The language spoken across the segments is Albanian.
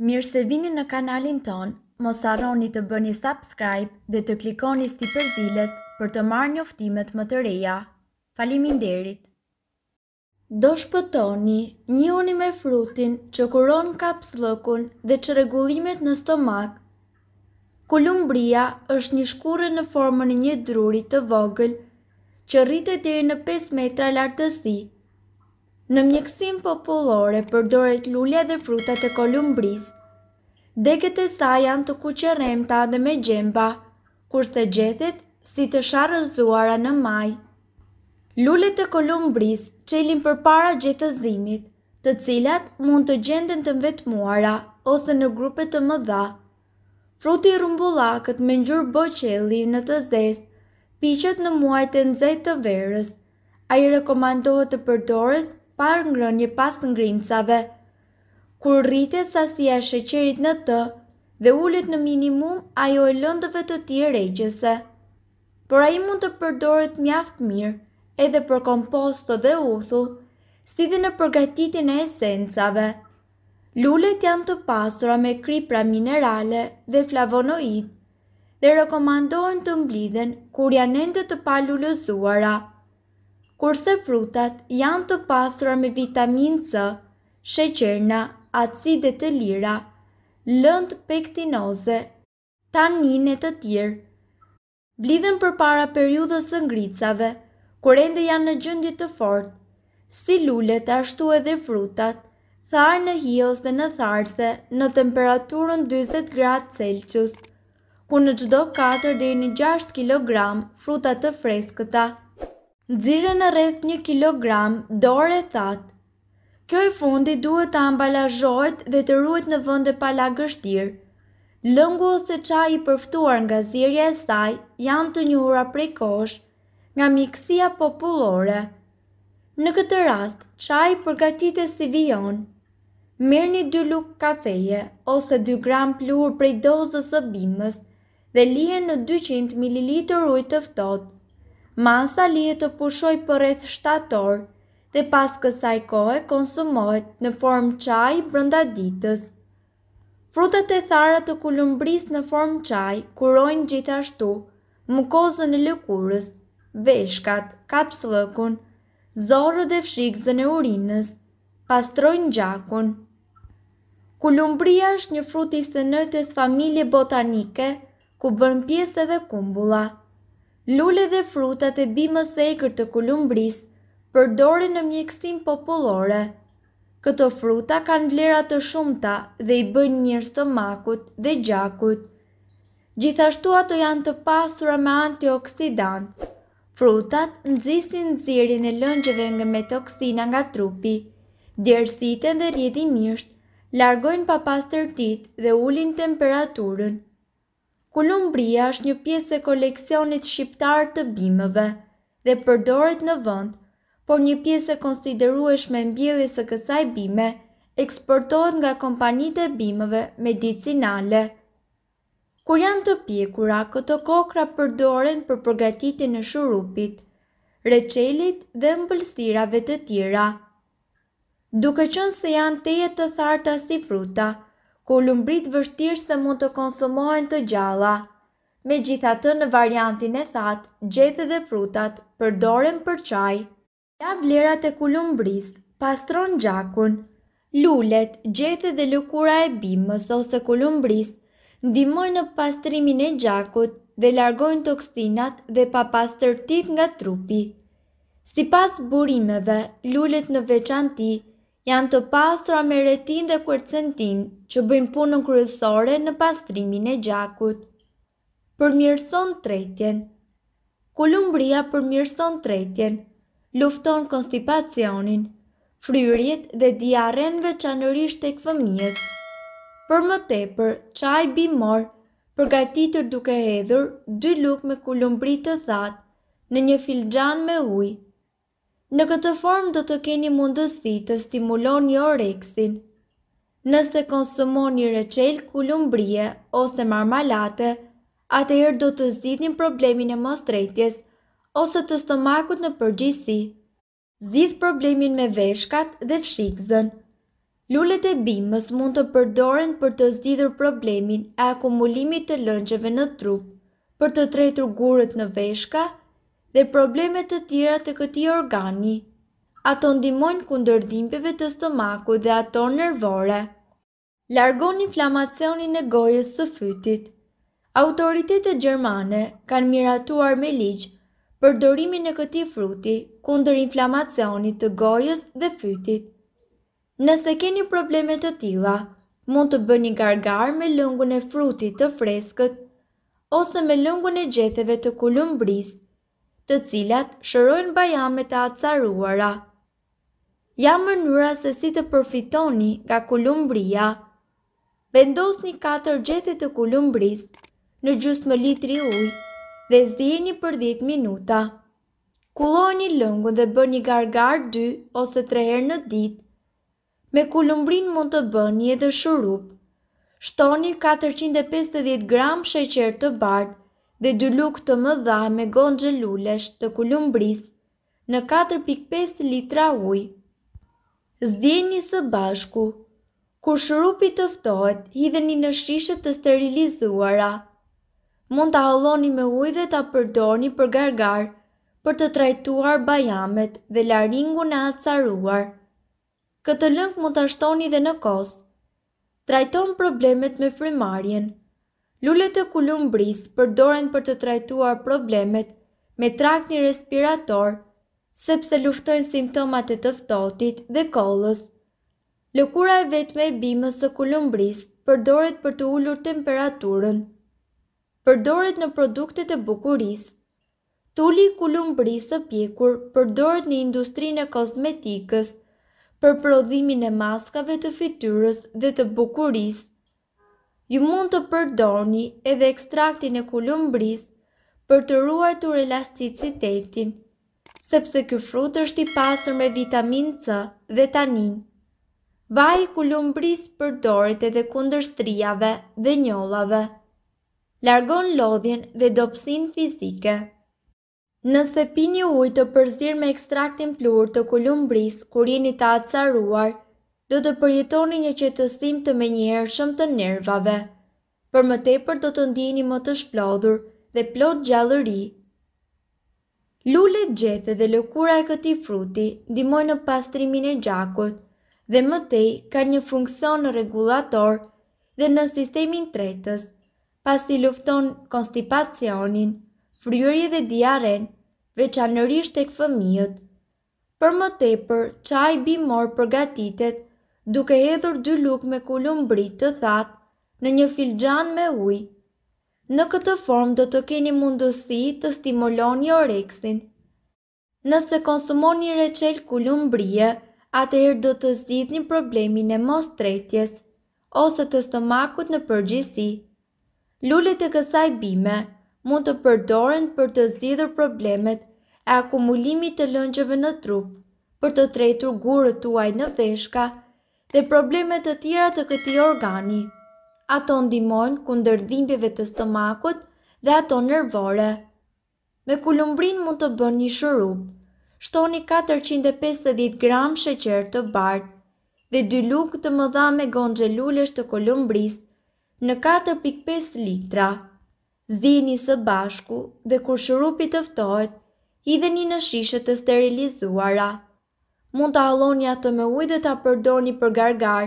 Mirë se vini në kanalin ton, mos arroni të bëni subscribe dhe të klikoni sti përzilës për të marrë një më të reja. Falimin derit! Do shpëtoni një uni me frutin që kuron kaps lëkun dhe që regullimet në stomak. Kulumbria është një shkure në formën një drurit të vogël që rritet e në 5 metra lartësi. Në mjekësim popullore përdoret lulja dhe frutat e kolumbriz, Deket e sa janë të kuqeremta dhe me gjemba, kurse gjethet si të sharëzuara në maj. Lullet e kolumbriz qelin për para gjethëzimit, të cilat mund të gjenden të vetmuara ose në grupe të mëdha. Fruti këtë me njërë boqeli në të zesë, piqet në muajt e nëzajt të verës, a i rekomandohet të përdores parë ngrënje pas të ngrimcave. Kur rrite sa si e sheqerit në të dhe ullit në minimum, ajo e lëndëve të ti regjese. Por a i mund të përdorit mjaft mirë, edhe për komposto dhe uthu, si dhe në përgatitin e esencave. Lullet janë të pasura me kripra minerale dhe flavonoid dhe rekomandojnë të mblidhen kur janë ende të palullëzuara kurse frutat janë të pasura me vitamin C, sheqerna, acide të lira, lënd pektinoze, e të tjerë. Blidhen për para periudës së ngricave, kur ende janë në gjëndjit të fort, si lullet ashtu edhe frutat, tharë në hios dhe në tharse në temperaturën 20 gradë Celsius, ku në gjdo 4 dhe në 6 kg frutat të freskëta, Nxirë në rreth 1 kg, dore thatë. Kjo i fundi duhet të ambalazhohet dhe të ruhet në vende pa lagështirë. Lëngu ose çaji i përftuar nga zirja e saj janë të njohur prej kosh nga miksia popullore. Në këtë rast, çaji përgatitet si vijon. Merrni 2 luk kafeje ose 2 gram pluhur prej dozës së bimës dhe lihen në 200 ml ujë të ftohtë. Masa lihet të pushoj për rreth 7 orë dhe pas kësaj kohë konsumohet në formë qaj brënda ditës. Frutat e thara të kulumbris në formë qaj kurojnë gjithashtu mukozën e lëkurës, veshkat, kapslëkun, zorë dhe fshikëzën e urinës, pastrojnë gjakun. Kulumbria është një frut i nëtës familje botanike ku bën pjesë edhe kumbullat. Lule dhe frutat e bimës sejkër të kulumbris përdore në mjekësim populore. Këto fruta kanë vlera të shumta dhe i bëjnë njërës të makut dhe gjakut. Gjithashtu ato janë të pasura me antioksidant. Frutat nëzisin nëzirin e lëngjëve nga metoksina nga trupi, djersiten dhe rjedimisht, largojnë papastërtit dhe ulin temperaturën, Kulumbria është një pjesë e koleksionit shqiptar të bimëve dhe përdoret në vënd, por një pjesë e konsiderueshme në mbjeli së kësaj bime eksportohet nga kompanit e bimëve medicinale. Kur janë të pjekura, këto kokra përdoren për përgatitin e shurupit, reqelit dhe mbëlstirave të tjera. Duke qënë se janë tejet të tharta si fruta, ku lumbrit vështirës të mund të konsumohen të gjalla. Me gjitha të në variantin e thatë, gjethë dhe frutat përdoren për qaj. Ja vlerat e kulumbris, pastron gjakun, lullet, gjethë dhe lukura e bimës ose kulumbris, ndimojnë në pastrimin e gjakut dhe largojnë toksinat dhe pa pastërtit nga trupi. Si pas burimeve, lullet në veçanti, janë të pastra me retin dhe kërcentin që bëjnë punën kryesore në pastrimin e gjakut. Përmirëson tretjen Kolumbria përmirëson tretjen, lufton konstipacionin, fryrjet dhe diaren veçanërisht të këfëmijet. Për më tepër, qaj bimor, përgatitur duke hedhur, dy luk me kolumbri të thatë, në një filgjan me ujë, Në këtë formë do të keni mundësi të stimulon një oreksin. Nëse konsumon një reqel kulumbrie ose marmalate, atëherë do të zidhin problemin e mostretjes ose të stomakut në përgjisi. Zidh problemin me veshkat dhe fshikzën. Lullet e bimës mund të përdoren për të zidhur problemin e akumulimit të lëngjeve në trup, për të tretur gurët në veshka dhe problemet të tjera të këti organi. Ato ndimojnë kundërdimpeve të stomaku dhe ato nervore. Largon inflamacionin e gojës të fytit. Autoritetet Gjermane kanë miratuar me ligjë përdorimin e këti fruti kundër inflamacionit të gojës dhe fytit. Nëse keni problemet të tila, mund të bëni gargar me lëngun e frutit të freskët ose me lëngun e gjetheve të kulumbrist të cilat shërojnë bajamet të acaruara. Ja mënyra se si të përfitoni nga kulumbria. Vendos një 4 gjetet të kulumbris në gjust më litri uj dhe zdijeni për 10 minuta. një lëngun dhe bërë një gargar 2 ose 3 herë në dit. Me kulumbrin mund të bërë një edhe shurup. Shtoni 450 gram sheqer të bardë dhe dy lukë të më dha me gonë gjelulesh të kulumbris në 4.5 litra uj. Zdjeni së bashku, kur shrupi tëftohet, hidheni në shishet të sterilizuara. Mund të halloni me uj dhe të përdorni për gargar, për të trajtuar bajamet dhe laringu në atësaruar. Këtë lëngë mund të ashtoni dhe në kosë. Trajton problemet me frimarjen, Lullet e kulumbris përdoren për të trajtuar problemet me një respirator, sepse luftojnë simptomat e tëftotit dhe kolës. Lëkura e vetme e bimës së kulumbris përdoret për të ullur temperaturën. Përdoret në produktet e bukuris. Tulli kulumbris së pjekur përdoret në industrinë e kozmetikës për prodhimin e maskave të fytyrës dhe të bukurisë ju mund të përdorni edhe ekstraktin e kulumbris për të ruajtur elasticitetin, sepse ky frut është i pasur me vitamin C dhe tanin. Vaji i kulumbris përdoret edhe kundër shtrijave dhe njollave. Largon lodhjen dhe dopsin fizike. Nëse pini ujë të përzirë me ekstraktin plur të kulumbris kur jeni të acaruar, do të përjetoni një qetësim të menjëhershëm shumë të nervave. Për më tepër do të ndjeni më të shplodhur dhe plot gjallëri. Lule gjethe dhe lëkura e këti fruti dimoj në pastrimin e gjakot dhe më tej ka një funksion në regulator dhe në sistemin tretës, pas lufton konstipacionin, fryurje dhe diaren, veçanërisht e këfëmijët. Për më tepër, qaj bimor përgatitet nështë, duke hedhur dy lukë me kulumbri të thatë në një filxhan me ujë. Në këtë formë do të keni mundësi të stimuloni oreksin. Nëse konsumoni reçel kulumbrie, atëherë do të një problemin e mos tretjes ose të stomakut në përgjithësi. Lulet e kësaj bime mund të përdoren për të zgjidhur problemet e akumulimit të lëngjeve në trup, për të tretur gurët tuaj në veshka, dhe problemet të tjera të këti organi. Ato ndimojnë kundër dhimbjeve të stomakut dhe ato nervore. Me kulumbrin mund të bën një shurup, Shtoni 450 gram sheqer të bardë dhe dy lukë të mëdha me gjelulesh të kolumbris në 4.5 litra. Zini së bashku dhe kur shërupi të ftohet, hidheni në shishe të sterilizuara mund të halloni atë me uj dhe të përdoni për gargar,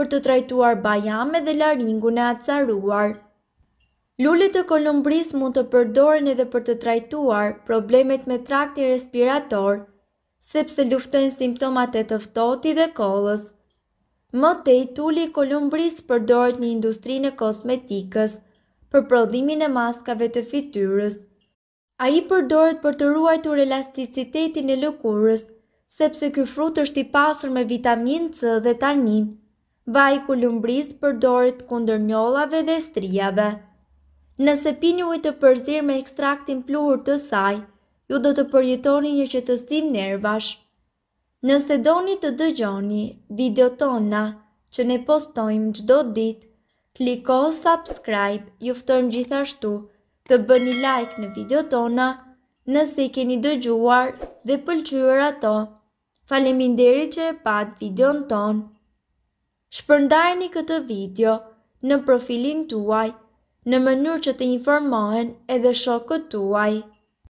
për të trajtuar bajame dhe laringu në atësaruar. Lullet të kolumbris mund të përdorin edhe për të trajtuar problemet me traktin respirator, sepse luftojnë simptomat e tëftoti dhe kolës. Motej, tulli i kolumbris përdorit një industri në kosmetikës për prodhimin e maskave të fityrës. A i përdorit për të ruajtur elasticitetin e lukurës, sepse ky frut është i pasur me vitaminë C dhe tanin. Vaji i kulumbris përdoret kundër mjollave dhe strijave. Nëse pini ujë të përzier me ekstraktin pluhur të saj, ju do të përjetoni një qetësim nervash. Nëse doni të dëgjoni video tona që ne postojmë gjdo dit, kliko subscribe, juftojmë gjithashtu të bëni like në video tona nëse i keni dëgjuar dhe pëlqyer ato. Faleminderit që e pat videon ton. Shpërndajeni këtë video në profilin tuaj në mënyrë që të informohen edhe shokët tuaj.